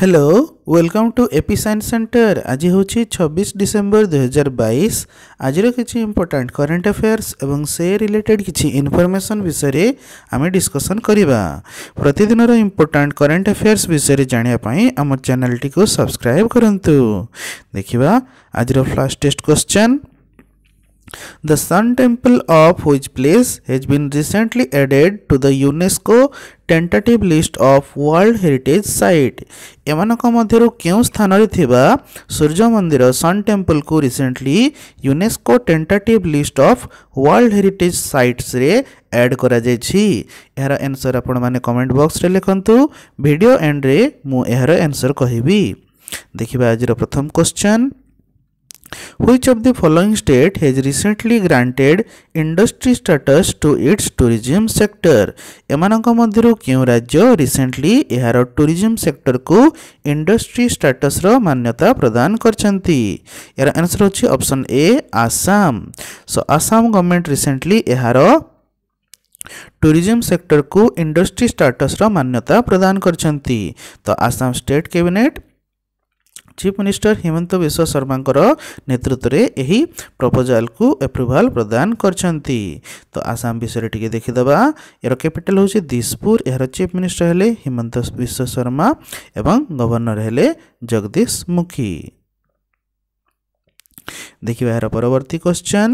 Hello welcome to A P science centre ଆଜି ହେଉଛି ଛବିଶ ଡିସେମ୍ବର ଦୁଇହଜାର ବାଇଶ ଆଜିର କିଛି ଇମ୍ପୋର୍ଟାଣ୍ଟ କରେଣ୍ଟ ଆଫେୟାର୍ସ ଏବଂ ସେ ରିଲେଟେଡ଼ କିଛି ଇନଫର୍ମେସନ୍ ବିଷୟରେ ଆମେ ଡିସ୍କସନ୍ କରିବା ପ୍ରତିଦିନର ଇମ୍ପୋର୍ଟାଣ୍ଟ କରେଣ୍ଟ ଆଫେୟାର୍ସ ବିଷୟରେ ଜାଣିବା ପାଇଁ ଆମ ଚ୍ୟାନେଲଟିକୁ ସବସ୍କ୍ରାଇବ୍ କରନ୍ତୁ ଦେଖିବା ଆଜିର fast test question The Sun Temple of which place has been recently added to the UNESCO tentative list of world heritage site ଏମାନଙ୍କ ମଧ୍ୟରୁ କେଉଁ ସ୍ଥାନରେ ଥିବା ସୂର୍ଯ୍ୟ ମନ୍ଦିର ସନ୍ ଟେମ୍ପଲକୁ recently UNESCO tentative list of world heritage ସାଇଟ୍ସରେ ଆଡ୍ କରାଯାଇଛି ଏହାର ଆନ୍ସର୍ ଆପଣମାନେ କମେଣ୍ଟ ବକ୍ସରେ ଲେଖନ୍ତୁ ଭିଡ଼ିଓ ଏଣ୍ଡରେ ମୁଁ ଏହାର ଆନ୍ସର୍ କହିବି ଦେଖିବା ଆଜିର ପ୍ରଥମ question Which of the following state has recently granted industry status to its tourism sector एम मधरु क्यों राज्य रिसेंटली यार टूरीजम सेक्टर को इंडस्ट्री स्टाटस रो मान्यता प्रदान करछंती। आंसर होछि option A Assam. So Assam government recently यार टूरीजम सेक्टर को इंडस्ट्री स्टेटस मान्यता प्रदान करछंती। तो Assam state cabinet chief minister Himanta Biswa ଶର୍ମାଙ୍କର ନେତୃତ୍ୱରେ ଏହି ପ୍ରପୋଜାଲକୁ ଆପ୍ରୁଭାଲ୍ ପ୍ରଦାନ କରିଛନ୍ତି ତ ଆସାମ ବିଷୟରେ ଟିକେ ଦେଖିଦେବା ଏହାର କ୍ୟାପିଟାଲ୍ ହେଉଛି ଦିଶପୁର ଏହାର ଚିଫ୍ ମିନିଷ୍ଟର ହେଲେ ହିମନ୍ତ ବିଶ୍ୱ ଶର୍ମା ଏବଂ ଗଭର୍ଣ୍ଣର ହେଲେ ଜଗଦୀଶ ମୁଖୀ देखा यार परवर्ती question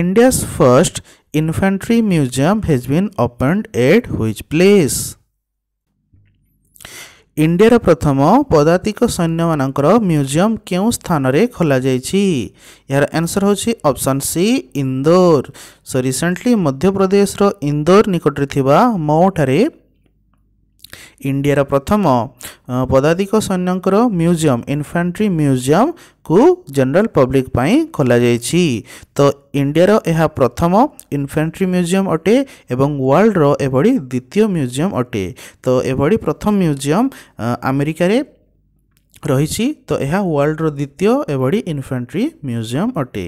India's first infantry museum has been open at which place ଇଣ୍ଡିଆର ପ୍ରଥମ ପଦାତିକ ସୈନ୍ୟମାନଙ୍କର ମ୍ୟୁଜିୟମ୍ କେଉଁ ସ୍ଥାନରେ ଖୋଲାଯାଇଛି ଏହାର ଆନ୍ସର୍ ହେଉଛି option C Indore so recently ମଧ୍ୟପ୍ରଦେଶର ଇନ୍ଦୋର ନିକଟରେ ଥିବା ମଉଠାରେ ଇଣ୍ଡିଆର ପ୍ରଥମ ପଦାତିକ ସୈନ୍ୟଙ୍କର ମ୍ୟୁଜିୟମ୍ ଇନଫାଣ୍ଟ୍ରି ମ୍ୟୁଜିୟମ୍କୁ ଜେନେରାଲ ପବ୍ଲିକ୍ ପାଇଁ ଖୋଲାଯାଇଛି ତ ଇଣ୍ଡିଆର ଏହା ପ୍ରଥମ ଇନଫାଣ୍ଟ୍ରି ମ୍ୟୁଜିୟମ୍ ଅଟେ ଏବଂ ୱାର୍ଲଡ଼ର ଏଭଳି ଦ୍ୱିତୀୟ ମ୍ୟୁଜିୟମ୍ ଅଟେ ତ ଏଭଳି ପ୍ରଥମ ମ୍ୟୁଜିୟମ୍ ଆମେରିକାରେ ରହିଛି ତ ଏହା ୱାର୍ଲଡ଼ର ଦ୍ୱିତୀୟ ଏଭଳି ଇନଫାଣ୍ଟ୍ରି ମ୍ୟୁଜିୟମ୍ ଅଟେ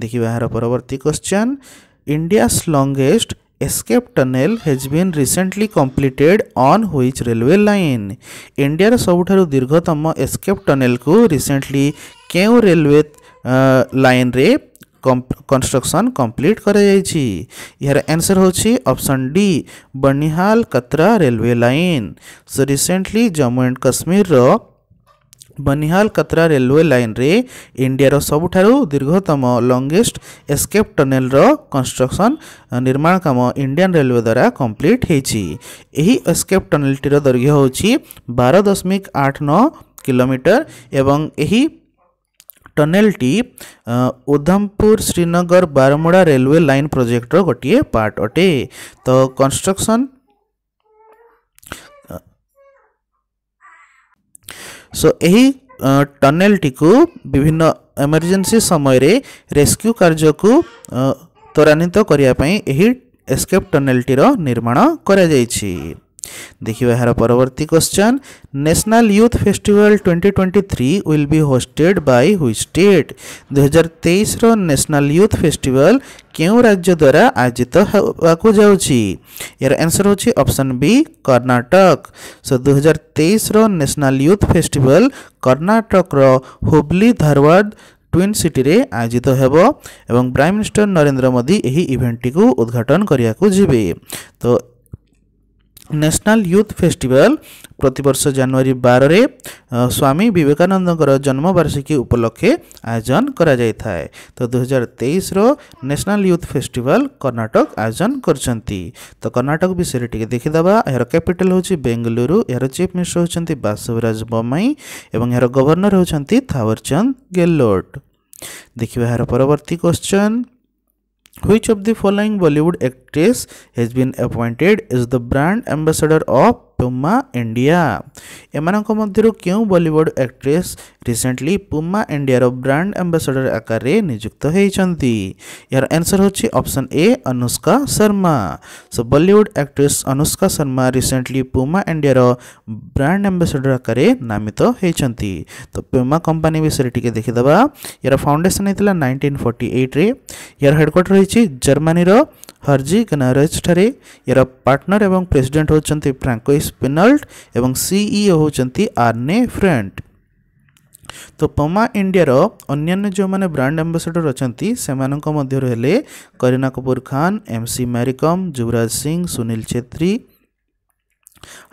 ଦେଖିବା ଏହାର ପରବର୍ତ୍ତୀ question India's longest escape tunnel has been recently completed on which railway line india ର ସବୁଠାରୁ ଦୀର୍ଘତମ escape tunnel କୁ recently କେଉଁ railway line ରେ कन्स्ट्रक्शन कंप्लीट कर यार answer option D Banihal Katra railway line so recently Jammu and Kashmir Banihal Katra railway ଲାଇନ୍ରେ ଇଣ୍ଡିଆର ସବୁଠାରୁ ଦୀର୍ଘତମ ଲଙ୍ଗେଷ୍ଟ ଏସ୍କେପ୍ ଟନେଲ୍ର କନଷ୍ଟ୍ରକ୍ସନ୍ ନିର୍ମାଣ କାମ ଇଣ୍ଡିଆନ୍ ରେଲୱେ ଦ୍ୱାରା କମ୍ପ୍ଲିଟ୍ ହେଇଛି ଏହି ଏସ୍କେପ୍ ଟନେଲ୍ଟିର ଦୈର୍ଘ୍ୟ ହେଉଛି ବାର ଦଶମିକ ଆଠ ନଅ କିଲୋମିଟର ଏବଂ ଏହି ଟନେଲ୍ଟି ଉଧମପୁର ଶ୍ରୀନଗର ବାରମୁଡ଼ା ରେଲୱେ ଲାଇନ୍ ପ୍ରୋଜେକ୍ଟର ଗୋଟିଏ ପାର୍ଟ ଅଟେ ତ କନଷ୍ଟ୍ରକ୍ସନ୍ ସୋ ଏହି ଟନେଲଟିକୁ ବିଭିନ୍ନ ଏମର୍ଜେନ୍ସି ସମୟରେ ରେସ୍କ୍ୟୁ କାର୍ଯ୍ୟକୁ ତ୍ୱରାନ୍ୱିତ କରିବା ପାଇଁ ଏହି ଏସ୍କେପ୍ ଟନେଲଟିର ନିର୍ମାଣ କରାଯାଇଛି देखिए यार परवर्ती question national youth festival 2023 will be hosted by which state 2023 रो नेशनल यूथ फेस्टिवल क्यों राज्य द्वारा आयोजित होवाकू जाउची यार बी कर्णाटक सो 2023 तेईस नेशनल यूथ फेस्टिवल कर्णाटक रो हुबली धारवाड़ টুইন সিটিরে আয়োজিত হব এবং প্রাইম মিনিষ্টর নরেন্দ্র মোদি এই ইভেন্টটিকে উদ্ঘাটন করা যাবে তো ନ୍ୟାସନାଲ୍ ୟୁଥ୍ ଫେଷ୍ଟିଭାଲ ପ୍ରତିବର୍ଷ ଜାନୁଆରୀ ବାରରେ ସ୍ୱାମୀ ବିବେକାନନ୍ଦଙ୍କର ଜନ୍ମବାର୍ଷିକୀ ଉପଲକ୍ଷେ ଆୟୋଜନ କରାଯାଇଥାଏ ତ ଦୁଇହଜାର ତେଇଶର ନ୍ୟାସନାଲ୍ ୟୁଥ୍ ଫେଷ୍ଟିଭାଲ କର୍ଣ୍ଣାଟକ ଆୟୋଜନ କରିଛନ୍ତି ତ କର୍ଣ୍ଣାଟକ ବିଷୟରେ ଟିକେ ଦେଖିଦେବା ଏହାର କ୍ୟାପିଟାଲ୍ ହେଉଛି ବେଙ୍ଗଲୁରୁ ଏହାର ଚିଫ୍ ମିନିଷ୍ଟର ହେଉଛନ୍ତି ବାସବରାଜ ବୋମାଇ ଏବଂ ଏହାର ଗଭର୍ଣ୍ଣର ହେଉଛନ୍ତି ଥାୱରଚନ୍ଦ ଗେହଲୋଟ ଦେଖିବା ଏହାର ପରବର୍ତ୍ତୀ question Which of the following Bollywood actress has been appointed as the brand ambassador of Puma India ଏମାନଙ୍କ ମଧ୍ୟରୁ କେଉଁ ବଲିଉଡ୍ ଆକ୍ଟ୍ରେସ୍ ରିସେଣ୍ଟଲି ପୁମା ଇଣ୍ଡିଆର ବ୍ରାଣ୍ଡ ଆମ୍ବାସଡର ଆକାରରେ ନିଯୁକ୍ତ ହୋଇଛନ୍ତି ଏହାର ଆନ୍ସର୍ ହେଉଛି option A Anushka Sharma so Bollywood actress Anushka Sharma recently Puma ଇଣ୍ଡିଆର ବ୍ରାଣ୍ଡ ଆମ୍ବାସଡର ଆକାରରେ ନାମିତ ହୋଇଛନ୍ତି ତ ପୁମା କମ୍ପାନୀ ବିଷୟରେ ଟିକେ ଦେଖିଦେବା ଏହାର ଫାଉଣ୍ଡେସନ୍ ହେଇଥିଲା ନାଇଣ୍ଟିନ୍ ଫର୍ଟି ଏଇଟ୍ରେ ଏହାର ହେଡ଼କ୍ୱାର୍ଟର ରହିଛି ଜର୍ମାନୀର हरजी गनारेज ठारे यार पार्टनर एवं प्रेसीडेट होती फ्रांको स्पिनाल्ड और सीईओ होती आर्ने फ्रेंट तो पमा इंडिया अन्न्य जो मैंने ब्रांड एम्बासेडर अच्छा से मानर करीना कपूर खान एम सी मैरिकम युवराज सिंह सुनील छेत्री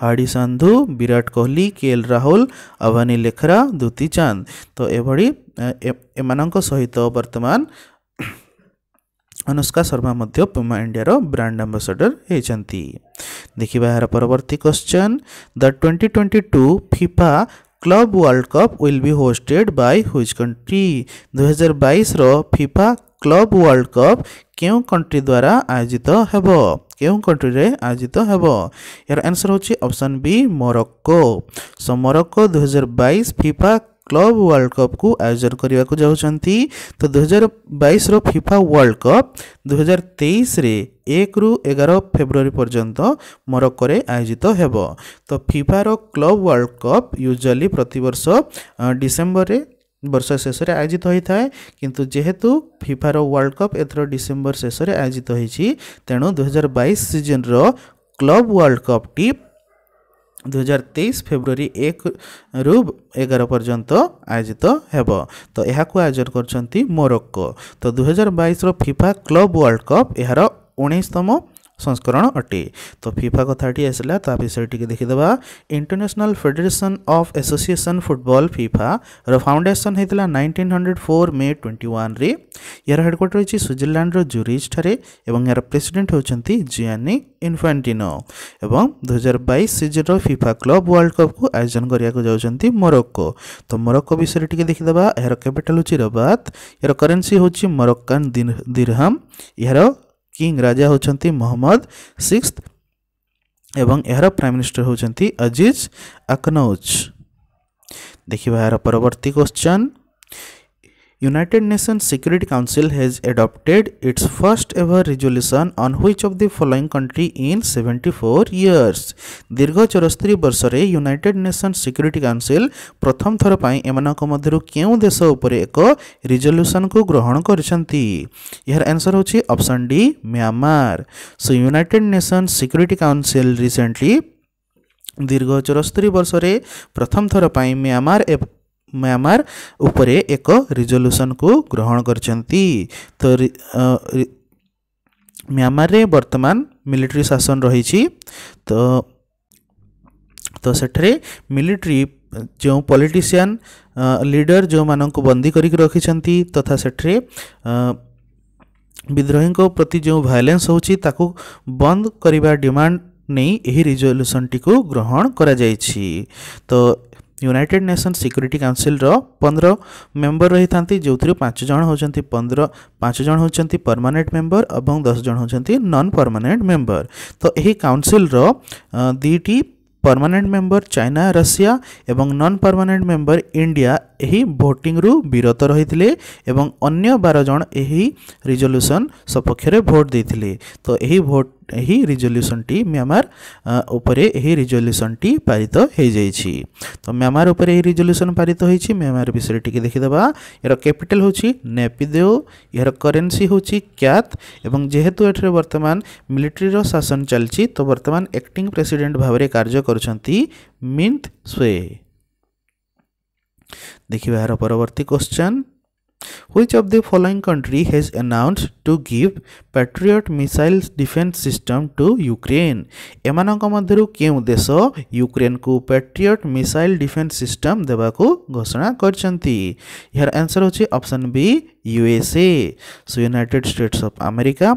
हाडी सांधु विराट कोहली के एल राहुल अवानी लेखरा दूती चांद तो यह सहित बर्तमान ଅନୁଷ୍କା ଶର୍ମା ମଧ୍ୟ ପୁମା ଇଣ୍ଡିଆର ବ୍ରାଣ୍ଡ ଆମ୍ବାସଡ଼ର ହୋଇଛନ୍ତି ଦେଖିବା ଏହାର ପରବର୍ତ୍ତୀ question the twenty twenty two FIFA club world cup will be hosted by which country ଦୁଇହଜାର ବାଇଶର ଫିଫା କ୍ଲବ୍ ୱାର୍ଲଡ କପ୍ କେଉଁ କଣ୍ଟ୍ରି ଦ୍ୱାରା ଆୟୋଜିତ ହେବ କେଉଁ କଣ୍ଟ୍ରିରେ ଆୟୋଜିତ ହେବ ଏହାର ଆନ୍ସର୍ ହେଉଛି ଅପସନ୍ ବି ମୋରକ୍କୋ ସୋ ମୋରକ୍କୋ ଦୁଇହଜାର ବାଇଶ ଫିଫା କ୍ଲବ୍ ୱାର୍ଲଡ଼ କପ୍କୁ ଆୟୋଜନ କରିବାକୁ ଯାଉଛନ୍ତି ତ ଦୁଇହଜାର ବାଇଶର ଫିଫା ୱାର୍ଲଡ଼ କପ୍ ଦୁଇହଜାର ତେଇଶରେ ଏକରୁ ଏଗାର ଫେବୃଆରୀ ପର୍ଯ୍ୟନ୍ତ ମରକୋରେ ଆୟୋଜିତ ହେବ ତ ଫିଫାର କ୍ଲବ୍ ୱାର୍ଲଡ଼ କପ୍ ୟୁଜୁଆଲି ପ୍ରତିବର୍ଷ ଡିସେମ୍ବରରେ ବର୍ଷ ଶେଷରେ ଆୟୋଜିତ ହୋଇଥାଏ କିନ୍ତୁ ଯେହେତୁ ଫିଫାର ୱାର୍ଲଡ଼ କପ୍ ଏଥର ଡିସେମ୍ବର ଶେଷରେ ଆୟୋଜିତ ହୋଇଛି ତେଣୁ ଦୁଇହଜାର ବାଇଶ ସିଜନ୍ର କ୍ଲବ୍ ୱାର୍ଲଡ଼ କପ୍ଟି ଦୁଇହଜାର ତେଇଶ ଫେବୃଆରୀ ଏକରୁ ଏଗାର ପର୍ଯ୍ୟନ୍ତ ଆୟୋଜିତ ହେବ ତ ଏହାକୁ ଆୟୋଜନ କରିଛନ୍ତି ମୋରୋକୋ ତ ଦୁଇହଜାର ବାଇଶର ଫିଫା କ୍ଲବ୍ ୱାର୍ଲଡ଼ କପ୍ ଏହାର ଉଣେଇଶତମ संस्करण अटे तो फिफा कथा आसला ता विषय टी देखीदे international federation of association football FIFA foundation होता nineteen hundred four May twenty one यार हेडक्वाटर रही स्विजरलैंड जुरीज ठार यार प्रेसीडेट होती जियानी इनफांटिनो और दुईहजार बैस सीजन रिफा क्लब वर्ल्ड कप को आयोजन करने जाती मोरक्को तो मोरक्को विषय टी देखीदे यार कैपिटाल हूँ रबात यार करेन्सी हूँ मोरक्कान दिरहम यार किंग राजा होती मोहम्मद सिक्स एवं यार प्राइम मिनिस्टर होती अजीज अकनौज देखा यार परवर्ती question United Nations Security Council has adopted its first ever resolution on which of the following country in 74 years ଦୀର୍ଘ ଚଉରାସ୍ତରୀ ବର୍ଷରେ ୟୁନାଇଟେଡ୍ ନେସନ୍ସ ସିକ୍ୟୁରିଟି କାଉନସିଲ୍ ପ୍ରଥମ ଥର ପାଇଁ ଏମାନଙ୍କ ମଧ୍ୟରୁ କେଉଁ ଦେଶ ଉପରେ ଏକ ରିଜଲ୍ୟୁସନ୍କୁ ଗ୍ରହଣ କରିଛନ୍ତି ଏହାର ଆନ୍ସର୍ ହେଉଛି option D Myanmar so United Nations Security Council recently ଦୀର୍ଘ ଚଉରାସ୍ତରୀ ବର୍ଷରେ ପ୍ରଥମ ଥର ପାଇଁ ମ୍ୟାମାର ମ୍ୟାମାର ଉପରେ ଏକ ରିଜଲ୍ୟୁସନ୍କୁ ଗ୍ରହଣ କରିଛନ୍ତି ତ ମ୍ୟାମାରରେ ବର୍ତ୍ତମାନ ମିଲିଟାରୀ ଶାସନ ରହିଛି ତ ତ ସେଠାରେ ମିଲିଟାରୀ ଯେଉଁ ପଲିଟିସିଆନ୍ ଲିଡର ଯେଉଁମାନଙ୍କୁ ବନ୍ଦୀ କରିକି ରଖିଛନ୍ତି ତଥା ସେଠାରେ ବିଦ୍ରୋହୀଙ୍କ ପ୍ରତି ଯେଉଁ ଭାୟୋଲେନ୍ସ ହେଉଛି ତାକୁ ବନ୍ଦ କରିବା ଡିମାଣ୍ଡ ନେଇ ଏହି ରିଜଲ୍ୟୁସନ୍ଟିକୁ ଗ୍ରହଣ କରାଯାଇଛି ତ ୟୁନାଇଟେଡ୍ ନେସନ୍ ସିକ୍ୟୁରିଟି କାଉନସିଲ୍ର ପନ୍ଦର ମେମ୍ବର ରହିଥାନ୍ତି ଯେଉଁଥିରୁ ପାଞ୍ଚ ଜଣ ହେଉଛନ୍ତି ପନ୍ଦର ପାଞ୍ଚ ଜଣ ହେଉଛନ୍ତି ପର୍ମାନେଣ୍ଟ ମେମ୍ବର ଏବଂ ଦଶ ଜଣ ହେଉଛନ୍ତି ନନ୍ ପର୍ମାନେଣ୍ଟ ମେମ୍ବର ତ ଏହି କାଉନସିଲ୍ର ଦୁଇଟି ପର୍ମାନେଣ୍ଟ ମେମ୍ବର ଚାଇନା ରଷିଆ ଏବଂ ନନ୍ ପର୍ମାନେଣ୍ଟ ମେମ୍ବର ଇଣ୍ଡିଆ ଏହି ଭୋଟିଂରୁ ବିରତ ରହିଥିଲେ ଏବଂ ଅନ୍ୟ ବାର ଜଣ ଏହି ରିଜଲ୍ୟୁସନ୍ ସପକ୍ଷରେ ଭୋଟ୍ ଦେଇଥିଲେ ତ ଏହି ଭୋଟ୍ ଏହି ରିଜଲ୍ୟୁସନ୍ଟି ମ୍ୟାମାର ଉପରେ ଏହି ରିଜଲ୍ୟୁସନ୍ଟି ପାରିତ ହୋଇଯାଇଛି ତ ମ୍ୟାମାର ଉପରେ ଏହି ରିଜଲ୍ୟୁସନ୍ ପାରିତ ହୋଇଛି ମ୍ୟାମାର ବିଷୟରେ ଟିକେ ଦେଖିଦେବା ଏହାର କ୍ୟାପିଟାଲ୍ ହେଉଛି ନେପିଦେଓ ଏହାର କରେନ୍ସି ହେଉଛି କ୍ୟାଥ୍ ଏବଂ ଯେହେତୁ ଏଠାରେ ବର୍ତ୍ତମାନ ମିଲିଟାରୀର ଶାସନ ଚାଲିଛି ତ ବର୍ତ୍ତମାନ ଆକ୍ଟିଂ ପ୍ରେସିଡେଣ୍ଟ ଭାବରେ କାର୍ଯ୍ୟ କରୁଛନ୍ତି ମିନ୍ଥ ସ୍ୱେ ଦେଖିବା ଏହାର ପରବର୍ତ୍ତୀ question Which of the following country has announced to give Patriot missile defense system to Ukraine? ଏମାନଙ୍କ ମଧ୍ୟରୁ କେଉଁ ଦେଶ ୟୁକ୍ରେନକୁ Patriot missile defense system ଦେବାକୁ ଘୋଷଣା କରିଛନ୍ତି? ଏହାର ଆନ୍ସର ହେଉଛି option B USA. So United States of America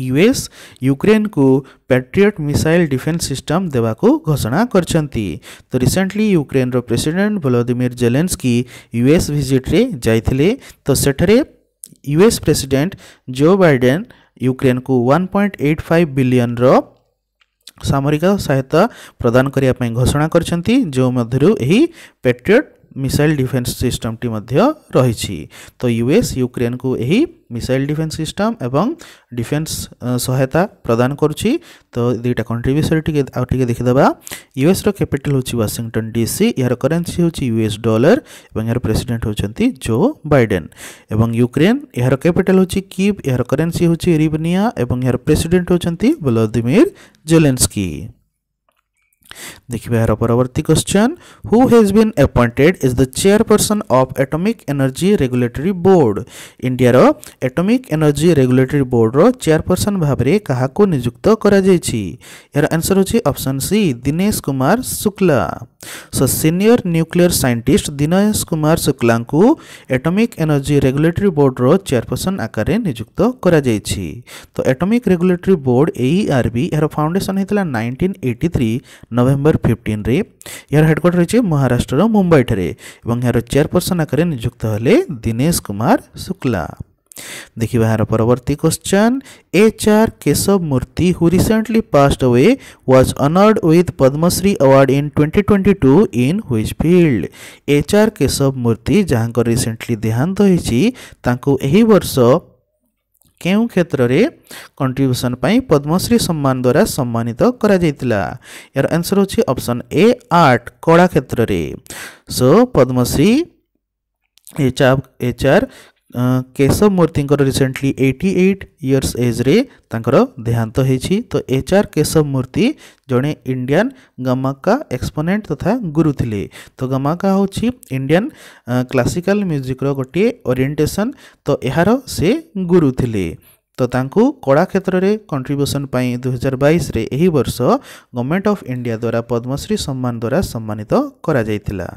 US Ukraine को पैट्रिएट मिसाइल डिफेंस सिस्टम देवा को घोषणा कर तो recently Ukraine president Volodymyr Zelensky US भिजिट्रे जाते तो सेठे US president Joe Biden Ukraine को पॉइंट 1.85 बिलियन रो सामरिक सहायता प्रदान करने घोषणा कर पेट्रिएट ମିସାଇଲ୍ ଡିଫେନ୍ସ ସିଷ୍ଟମଟି ମଧ୍ୟ ରହିଛି ତ ୟୁଏସ୍ ୟୁକ୍ରେନକୁ ଏହି ମିସାଇଲ୍ ଡିଫେନ୍ସ ସିଷ୍ଟମ ଏବଂ ଡିଫେନ୍ସ ସହାୟତା ପ୍ରଦାନ କରୁଛି ତ ଦୁଇଟା କଣ୍ଟ୍ରି ବିଷୟରେ ଟିକେ ଆଉ ଟିକେ ଦେଖିଦେବା ୟୁଏସ୍ର କ୍ୟାପିଟାଲ ହେଉଛି ୱାଶିଂଟନ ଡିସି ଏହାର କରେନ୍ସି ହେଉଛି ୟୁଏସ୍ ଡଲାର ଏବଂ ଏହାର ପ୍ରେସିଡେଣ୍ଟ ହେଉଛନ୍ତି ଜୋ ବାଇଡେନ୍ ଏବଂ ୟୁକ୍ରେନ୍ ଏହାର କ୍ୟାପିଟାଲ ହେଉଛି କିଭ୍ ଏହାର କରେନ୍ସି ହେଉଛି ରିବନିଆ ଏବଂ ଏହାର ପ୍ରେସିଡେଣ୍ଟ ହେଉଛନ୍ତି ଭ୍ଲାଦିମିର ଜେଲେନ୍ସକି देखिए यार परवर्ती question who has been appointed is the chairperson of atomic energy regulatory board इंडियार एटमिक एनर्जी रेगुलेटरी बोर्डर चेयरपर्सन भावे क्या निजुक्त करसर answer C Dinesh Kumar Shukla so senior nuclear scientist Dinesh Kumar Shukla को एनर्जी रेगुलेटरी बोर्ड रेयरपर्सन आकार निजुक्त कर तो एटॉमिक रेगुलेटरी बोर्ड एईआरबी यार फाउंडेसन होता nineteen eighty three November fifteen यार हेडक्वाटर रही महाराष्ट्र मुंबई ठीक यार चेयरपर्सन आकर निजुक्त हेले दिनेश कुमार शुक्ला देखिए यार परवर्त question H R Keshav Murthy who recently passed away was honoured with Padma Shri award in 2022 twenty two in which H R Keshav Murthy जहाँ रिसेंटली देहांत होती के क् क्षेत्र कन्ट्रब्युसन पाइ पद्मश्री सम्मानद्वारा सम्मानित जैतिला या एन्सर हो अप्सन ए आर्ट कला क्षेत्रले so Padma Shri HR HR Keshav ମୂର୍ତ୍ତିଙ୍କର ରିସେଣ୍ଟଲି ଏଇଟି ଏଇଟ୍ ଇୟର୍ସ ଏଜ୍ରେ ତାଙ୍କର ଦେହାନ୍ତ ହୋଇଛି ତ ଏଚ୍ ଆର୍ କେଶବ ମୂର୍ତ୍ତି ଜଣେ ଇଣ୍ଡିଆନ୍ ଗମାକା ଏକ୍ସପୋନେଣ୍ଟ ତଥା ଗୁରୁ ଥିଲେ ତ ଗମାକା ହେଉଛି ଇଣ୍ଡିଆନ୍ କ୍ଲାସିକାଲ୍ ମ୍ୟୁଜିକ୍ର ଗୋଟିଏ ଓରିଏଣ୍ଟେସନ୍ ତ ଏହାର ସେ ଗୁରୁ ଥିଲେ ତ ତାଙ୍କୁ କଳା କ୍ଷେତ୍ରରେ କଣ୍ଟ୍ରିବ୍ୟୁସନ୍ ପାଇଁ ଦୁଇହଜାର ବାଇଶରେ ଏହି ବର୍ଷ ଗଭର୍ଣ୍ଣମେଣ୍ଟ ଅଫ୍ ଇଣ୍ଡିଆ ଦ୍ୱାରା ପଦ୍ମଶ୍ରୀ ସମ୍ମାନ ଦ୍ୱାରା ସମ୍ମାନିତ କରାଯାଇଥିଲା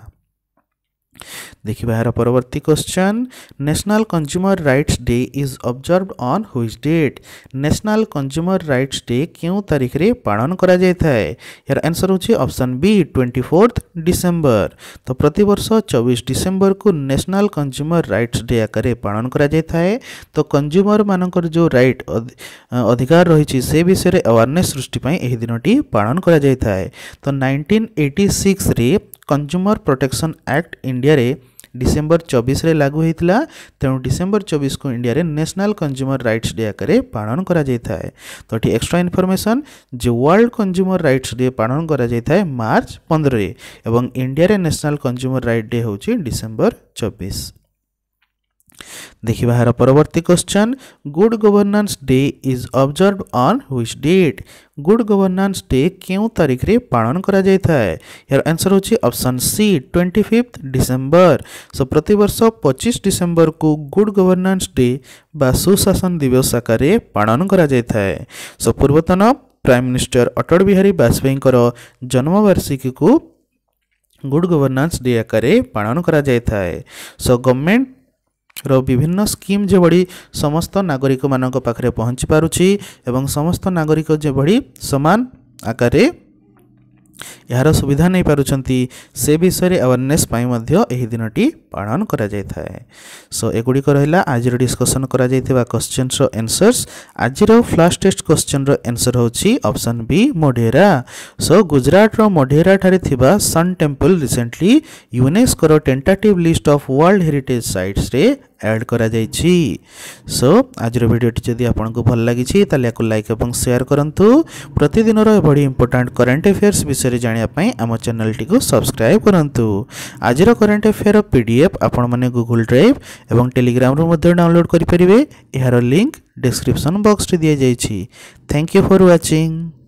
देखा यार परवर्ती question national consumer rights day is observe on which date national consumer rights day क्यों तारीख रे पालन करा जाय थाए यार आंसर होची ऑप्शन बी 24th डिसेंबर तो प्रति वर्ष 24 डिसेंबर को नेशनल कंज्यूमर राइट्स डे आकरे पालन करा जाय थाए तो कंज्यूमर मानकर जो राइट अधिकार रही से विषय रे अवेयरनेस सृष्टि पई एही दिनटी पालन करा जाय थाए तो 1986 रे କନଜ୍ୟୁମର ପ୍ରୋଟେକ୍ସନ୍ ଆକ୍ଟ ଇଣ୍ଡିଆରେ ଡିସେମ୍ବର ଚବିଶରେ ଲାଗୁ ହୋଇଥିଲା ତେଣୁ ଡିସେମ୍ବର ଚବିଶକୁ ଇଣ୍ଡିଆରେ ନ୍ୟାସନାଲ୍ କନଜ୍ୟୁମର ରାଇଟ୍ସ ଡେ ଆକାରରେ ପାଳନ କରାଯାଇଥାଏ ତ ଏଠି ଏକ୍ସଟ୍ରା ଇନଫର୍ମେସନ୍ ଯେ ୱାର୍ଲଡ କନଜ୍ୟୁମର ରାଇଟ୍ସ ଡେ ପାଳନ କରାଯାଇଥାଏ ମାର୍ଚ୍ଚ ପନ୍ଦରରେ ଏବଂ ଇଣ୍ଡିଆରେ ନ୍ୟାସନାଲ୍ କନଜ୍ୟୁମର ରାଇଟ୍ ଡେ ହେଉଛି ଡିସେମ୍ବର ଚବିଶ देखा यार परवर्त question good governance day is observe on which date good governance day क्यों तारीख में पालन करा जाय थाए यार आंसर होची ऑप्शन सी सो प्रत वर्ष पचीस डिसेम्बर को गुड गवर्नान्स डे बा सुशासन दिवस आकार पालन करा सो पूर्वतन प्राइम मिनिस्टर अटल बिहारी वाजपेयी कर जन्म वार्षिकी को गुड गवर्नान्स डे आकार पालन करा सो गवर्नमेंट ର ବିଭିନ୍ନ ସ୍କିମ୍ ଯେଭଳି ସମସ୍ତ ନାଗରିକମାନଙ୍କ ପାଖରେ ପହଞ୍ଚି ପାରୁଛି ଏବଂ ସମସ୍ତ ନାଗରିକ ଯେଭଳି ସମାନ ଆକାରରେ ଏହାର ସୁବିଧା ନେଇପାରୁଛନ୍ତି ସେ ବିଷୟରେ ଆୱାରନେସ୍ ପାଇଁ ମଧ୍ୟ ଏହି ଦିନଟି ପାଳନ କରାଯାଇଥାଏ ସୋ ଏଗୁଡ଼ିକ ରହିଲା ଆଜିର ଡିସ୍କସନ୍ କରାଯାଇଥିବା କ୍ୱେଶ୍ଚିନ୍ସର ଏନ୍ସର୍ସ ଆଜିର ଫ୍ଲାସ୍ ଟେଷ୍ଟ କ୍ୱେଶ୍ଚିନ୍ର ଏନ୍ସର୍ ହେଉଛି ଅପସନ୍ ବି ମୋଢେରା ସୋ ଗୁଜରାଟର ମୋଢେରାଠାରେ ଥିବା ସନ୍ ଟେମ୍ପଲ୍ ରିସେଣ୍ଟଲି ୟୁନେସ୍କୋର tentative list of world heritage ସାଇଟ୍ସରେ ଆଡ଼୍ କରାଯାଇଛି ସୋ ଆଜିର ଭିଡ଼ିଓଟି ଯଦି ଆପଣଙ୍କୁ ଭଲ ଲାଗିଛି ତାହେଲେ ୟାକୁ ଲାଇକ୍ ଏବଂ ସେୟାର କରନ୍ତୁ ପ୍ରତିଦିନର ଏଭଳି ଇମ୍ପୋର୍ଟାଣ୍ଟ କରେଣ୍ଟ ଆଫେୟାର୍ସ ବିଷୟରେ ଜାଣିବା ପାଇଁ ଆମ ଚ୍ୟାନେଲଟିକୁ ସବସ୍କ୍ରାଇବ୍ କରନ୍ତୁ ଆଜିର current affair P D F ଆପଣମାନେ ଗୁଗୁଲ୍ ଡ୍ରାଇଭ୍ ଏବଂ ଟେଲିଗ୍ରାମରୁ ମଧ୍ୟ ଡାଉନଲୋଡ଼୍ କରିପାରିବେ ଏହାର ଲିଙ୍କ୍ ଡିସ୍କ୍ରିପ୍ସନ୍ ବକ୍ସରେ ଦିଆଯାଇଛି ଥ୍ୟାଙ୍କ ୟୁ ଫର୍ ୱାଚିଂ